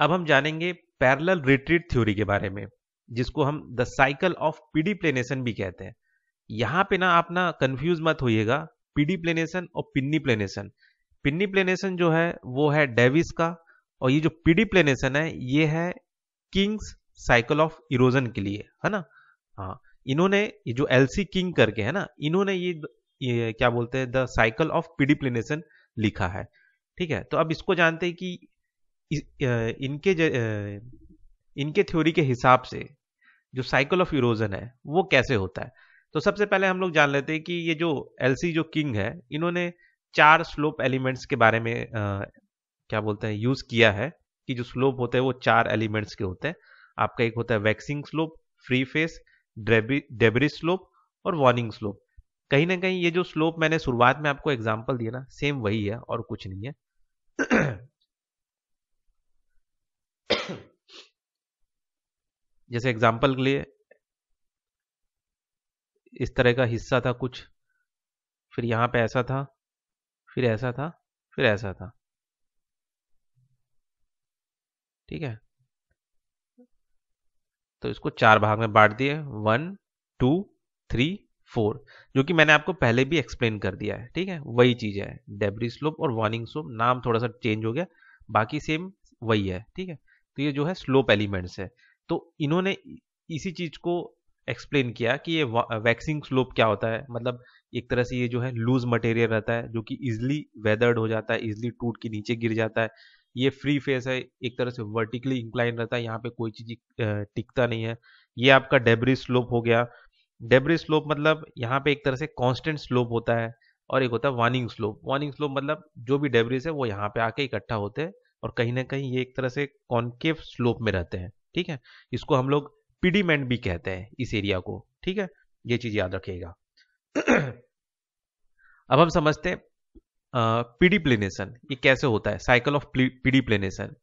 अब हम जानेंगे पैरल रिट्रीट थ्योरी के बारे में जिसको हम the cycle of pediplanation भी कहते हैं यहाँ पे ना आप ना कंफ्यूज मत होइएगा पीडी प्लेनेशन और पिन्नी प्लेनेशन पिन्नी प्लेनेशन जो है वो है डेविस का और ये जो पीडी प्लेनेशन है ये है किंग्स साइकिल ऑफ इरोजन के लिए है ना हाँ इन्होंने ये जो एलसी किंग करके है ना इन्होंने ये, ये क्या बोलते हैं the cycle of pediplanation लिखा है ठीक है तो अब इसको जानते हैं कि इनके इनके थ्योरी के हिसाब से जो साइकिल ऑफ यूरोजन है वो कैसे होता है तो सबसे पहले हम लोग जान लेते हैं कि ये जो एलसी जो किंग है इन्होंने चार स्लोप एलिमेंट्स के बारे में आ, क्या बोलते हैं यूज किया है कि जो स्लोप होते हैं वो चार एलिमेंट्स के होते हैं आपका एक होता है waxing slope free face debris slope और वार्निंग स्लोप कहीं ना कहीं ये जो स्लोप मैंने शुरुआत में आपको एग्जाम्पल दिया ना सेम वही है और कुछ नहीं है जैसे एग्जाम्पल के लिए इस तरह का हिस्सा था कुछ फिर यहां पे ऐसा था फिर ऐसा था फिर ऐसा था ठीक है तो इसको चार भाग में बांट दिए वन टू थ्री फोर जो कि मैंने आपको पहले भी एक्सप्लेन कर दिया है ठीक है वही चीज है डेबरी स्लोप और वार्निंग स्लोप नाम थोड़ा सा चेंज हो गया बाकी सेम वही है ठीक है तो ये जो है स्लोप एलिमेंट्स है तो इन्होंने इसी चीज को एक्सप्लेन किया कि ये वैक्सिंग स्लोप क्या होता है मतलब एक तरह से ये जो है लूज मटेरियल रहता है जो कि इजिली वेदर्ड हो जाता है इजिली टूट के नीचे गिर जाता है ये फ्री फेस है एक तरह से वर्टिकली इंक्लाइन रहता है यहाँ पे कोई चीज टिकता नहीं है ये आपका डेबरी स्लोप हो गया डेबरी स्लोप मतलब यहाँ पे एक तरह से कॉन्स्टेंट स्लोप होता है और एक होता है वार्निंग स्लोप वार्निंग स्लोप मतलब जो भी डेबरीज है वो यहाँ पे आके इकट्ठा होते हैं और कहीं ना कहीं ये एक तरह से कॉन्केव स्लोप में रहते हैं ठीक है इसको हम लोग पिडीमेंट भी कहते हैं इस एरिया को ठीक है ये चीज याद रखिएगा अब हम समझते हैं पीडीप्लेनेशन ये कैसे होता है साइकिल ऑफ पीडीप्लेनेशन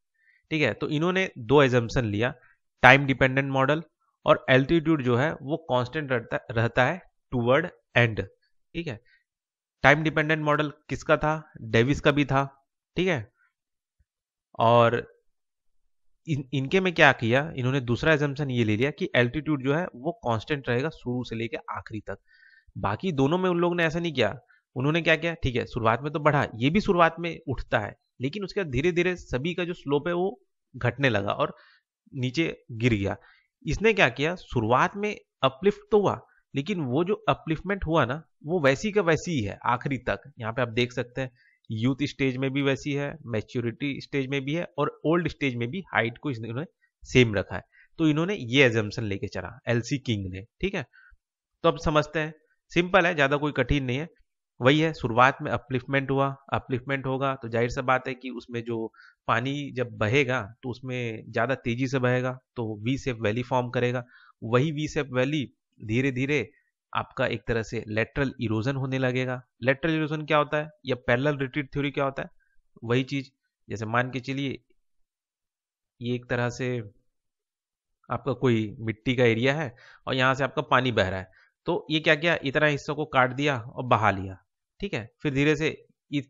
ठीक है तो इन्होंने दो एजम्पन लिया टाइम डिपेंडेंट मॉडल और एल्टीट्यूड जो है वो कांस्टेंट रहता रहता है टूवर्ड एंड ठीक है टाइम डिपेंडेंट मॉडल किसका था डेविस का भी था ठीक है और इन, इनके में क्या किया इन्होंने दूसरा एजम्पन ये ले लिया कि एल्टीट्यूड जो है वो कॉन्स्टेंट रहेगा शुरू से लेकर आखिरी तक बाकी दोनों में उन लोगों ने ऐसा नहीं किया उन्होंने क्या किया ठीक है शुरुआत में तो बढ़ा ये भी शुरुआत में उठता है लेकिन उसके बाद धीरे धीरे सभी का जो स्लोप है वो घटने लगा और नीचे गिर गया इसने क्या किया शुरुआत में अपलिफ्ट तो हुआ लेकिन वो जो अपलिफ्टमेंट हुआ ना वो वैसी का वैसी ही है आखिरी तक यहाँ पे आप देख सकते हैं यूथ स्टेज में भी वैसी है मैच्योरिटी स्टेज में भी है और ओल्ड स्टेज में भी हाइट को इन्होंने सेम रखा है तो इन्होंने ये एजम्पन लेके चला एलसी किंग ने ठीक है तो अब समझते हैं सिंपल है ज़्यादा कोई कठिन नहीं है वही है शुरुआत में अपलिफ्टमेंट हुआ अपलिफ्टमेंट होगा तो जाहिर सा बात है कि उसमें जो पानी जब बहेगा तो उसमें ज़्यादा तेजी से बहेगा तो वी सेफ वैली फॉर्म करेगा वही वी सेफ वैली धीरे धीरे आपका एक तरह से लेटरल इरोजन होने लगेगा लेटरल इरोजन क्या होता है या पैरल रिट्रीट थ्योरी क्या होता है वही चीज जैसे मान के चलिए ये एक तरह से आपका कोई मिट्टी का एरिया है और यहाँ से आपका पानी बह रहा है तो ये क्या किया इतना हिस्सा को काट दिया और बहा लिया ठीक है फिर धीरे से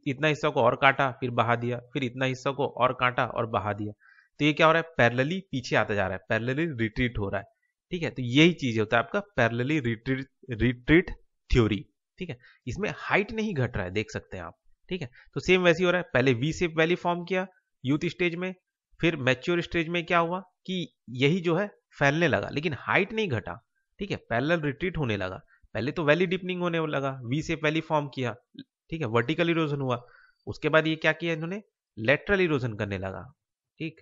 इतना हिस्सा को और काटा फिर बहा दिया फिर इतना हिस्सा को और काटा और बहा दिया तो ये क्या हो रहा है पैरलली पीछे आता जा रहा है पैरलली रिट्रीट हो रहा है ठीक है तो यही चीज होता है आपका पैरलली रिट्रीट रिट्रीट थ्योरी ठीक है इसमें हाइट नहीं घट रहा है देख सकते हैं आप ठीक है तो सेम वैसे हो रहा है पहले वी सेप वैली फॉर्म किया यूथ स्टेज में फिर मैच्योर स्टेज में क्या हुआ कि यही जो है फैलने लगा लेकिन हाइट नहीं घटा ठीक है पैरल रिट्रीट होने लगा पहले तो वैली डिपनिंग होने लगा वी सेप वैली फॉर्म किया ठीक है वर्टिकल इरोजन हुआ उसके बाद ये क्या किया इन्होंने लेटरल इरोजन करने लगा ठीक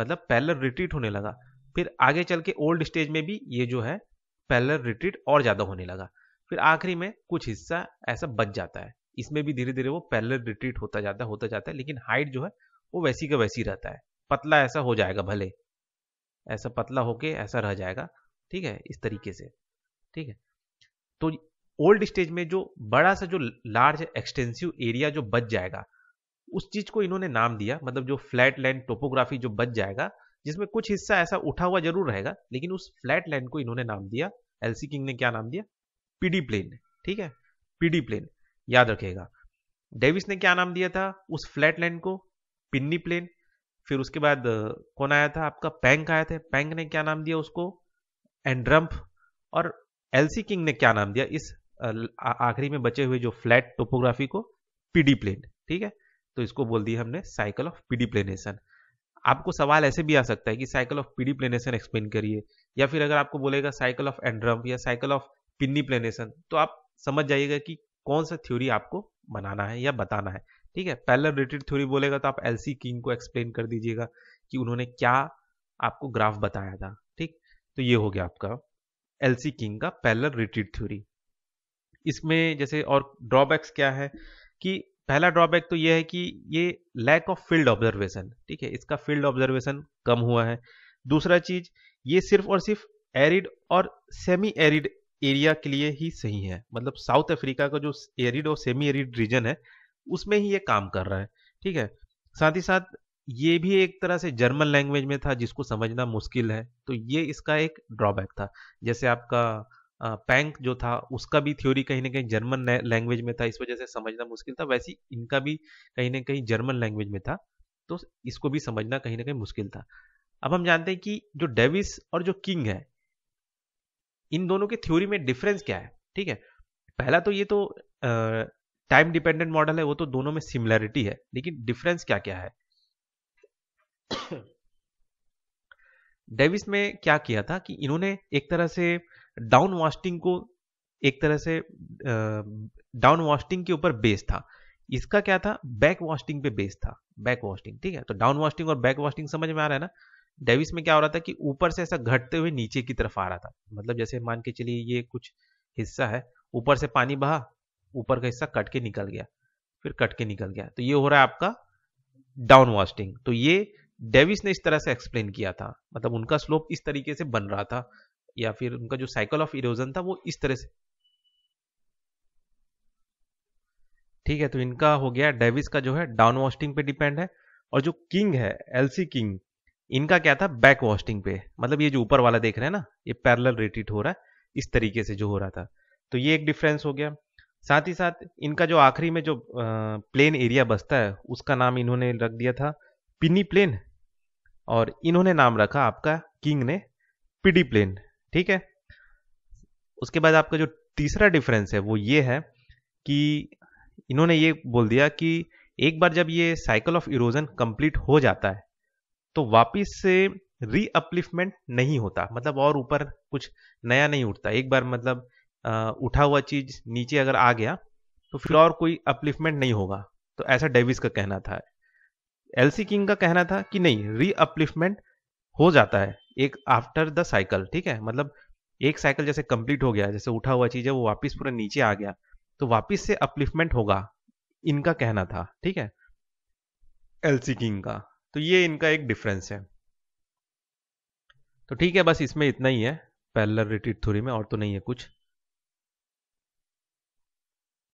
मतलब पैरल रिट्रीट होने लगा फिर आगे चल के ओल्ड स्टेज में भी ये जो है पैलर रिट्रीट और ज़्यादा होने लगा फिर आखिरी में कुछ हिस्सा ऐसा बच जाता है इसमें भी धीरे धीरे वो पैलर रिट्रीट होता जाता है होता जाता है लेकिन हाइट जो है वो वैसी का वैसी रहता है पतला ऐसा हो जाएगा भले ऐसा पतला होके ऐसा रह जाएगा ठीक है इस तरीके से ठीक है तो ओल्ड स्टेज में जो बड़ा सा जो लार्ज एक्सटेंसिव एरिया जो बच जाएगा उस चीज को इन्होंने नाम दिया मतलब जो फ्लैट लैंड टोपोग्राफी जो बच जाएगा जिसमें कुछ हिस्सा ऐसा उठा हुआ जरूर रहेगा लेकिन उस फ्लैट लैंड को इन्होंने नाम दिया एलसी किंग ने क्या नाम दिया पीडी प्लेन ठीक है पीडी प्लेन याद रखेगा डेविस ने क्या नाम दिया था उस फ्लैट लैंड को पिन्नी प्लेन फिर उसके बाद कौन आया था आपका पैंक आया था पैंक ने क्या नाम दिया उसको एंड्रम्प और एलसी किंग ने क्या नाम दिया इस आखिरी में बचे हुए जो फ्लैट टोपोग्राफी को पीडी प्लेन ठीक है तो इसको बोल दिया हमने साइकिल ऑफ पीडी प्लेनेशन आपको सवाल ऐसे भी आ सकता है कि cycle of pediplanation explain करिए या फिर अगर आपको बोलेगा साइकिल ऑफ एंड्रम या साइकिल ऑफ पिन्नी प्लेनेशन तो आप समझ जाइएगा कि कौन सा थ्योरी आपको बनाना है या बताना है ठीक है पैरेलल रिलेटेड थ्योरी बोलेगा तो आप एलसी किंग को एक्सप्लेन कर दीजिएगा कि उन्होंने क्या आपको ग्राफ बताया था ठीक तो ये हो गया आपका एलसी किंग का पैलर रिलेटेड थ्योरी इसमें जैसे और ड्रॉबैक्स क्या है कि पहला ड्रॉबैक तो यह है कि ये लैक ऑफ फील्ड ऑब्जर्वेशन ठीक है इसका फील्ड ऑब्जर्वेशन कम हुआ है दूसरा चीज ये सिर्फ और सिर्फ एरिड और सेमी एरिड एरिया के लिए ही सही है मतलब साउथ अफ्रीका का जो एरिड और सेमी एरिड रीजन है उसमें ही ये काम कर रहा है ठीक है साथ ही साथ ये भी एक तरह से जर्मन लैंग्वेज में था जिसको समझना मुश्किल है तो ये इसका एक ड्रॉबैक था जैसे आपका पैंक जो था उसका भी थ्योरी कहीं ना कहीं जर्मन लैंग्वेज में था इस वजह से समझना मुश्किल था वैसे इनका भी कहीं ना कहीं जर्मन लैंग्वेज में था तो इसको भी समझना कहीं ना कहीं मुश्किल था अब हम जानते हैं कि जो डेविस और जो किंग है इन दोनों के थ्योरी में डिफरेंस क्या है ठीक है पहला तो ये तो टाइम डिपेंडेंट मॉडल है वो तो दोनों में सिमिलैरिटी है लेकिन डिफरेंस क्या क्या है डेविस में क्या किया था कि इन्होंने एक तरह से डाउन वास्टिंग को एक तरह से डाउन वास्टिंग के ऊपर बेस था इसका क्या था बैक वास्टिंग पे बेस था बैक वास्टिंग ठीक है तो डाउन वास्टिंग और बैक वास्टिंग समझ में आ रहा है ना डेविस में क्या हो रहा था कि ऊपर से ऐसा घटते हुए नीचे की तरफ आ रहा था मतलब जैसे मान के चलिए ये कुछ हिस्सा है ऊपर से पानी बहा ऊपर का हिस्सा कट के निकल गया फिर कट के निकल गया तो ये हो रहा है आपका डाउन वास्टिंग तो ये डेविस ने इस तरह से एक्सप्लेन किया था मतलब उनका स्लोप इस तरीके से बन रहा था या फिर उनका जो साइकिल ऑफ इरोजन था वो इस तरह से ठीक है तो इनका हो गया डेविस का जो है डाउन वॉस्टिंग पे डिपेंड है और जो किंग है एलसी किंग इनका क्या था बैक वॉस्टिंग पे मतलब ये जो ऊपर वाला देख रहे हैं ना ये पैरेलल रेटिट हो रहा है इस तरीके से जो हो रहा था तो ये एक डिफरेंस हो गया साथ ही साथ इनका जो आखिरी में जो प्लेन एरिया बसता है उसका नाम इन्होंने रख दिया था पिनी प्लेन और इन्होंने नाम रखा आपका किंग ने पीडी प्लेन ठीक है उसके बाद आपका जो तीसरा डिफरेंस है वो ये है कि इन्होंने ये बोल दिया कि एक बार जब ये साइकिल ऑफ इरोजन कंप्लीट हो जाता है तो वापिस से रीअपलिफ्टमेंट नहीं होता मतलब और ऊपर कुछ नया नहीं उठता एक बार मतलब आ, उठा हुआ चीज नीचे अगर आ गया तो फिर और कोई अपलिफ्टमेंट नहीं होगा तो ऐसा डेविस का कहना था एलसी किंग का कहना था कि नहीं री अपलिफ्टमेंट हो जाता है एक आफ्टर द साइकिल ठीक है मतलब एक साइकिल जैसे कंप्लीट हो गया जैसे उठा हुआ चीज है वो वापस पूरा नीचे आ गया तो वापस से अपलिफ्टमेंट होगा इनका कहना था ठीक है एलसी किंग का तो ये इनका एक डिफरेंस है तो ठीक है बस इसमें इतना ही है पैलर रिटीट थ्योरी में और तो नहीं है कुछ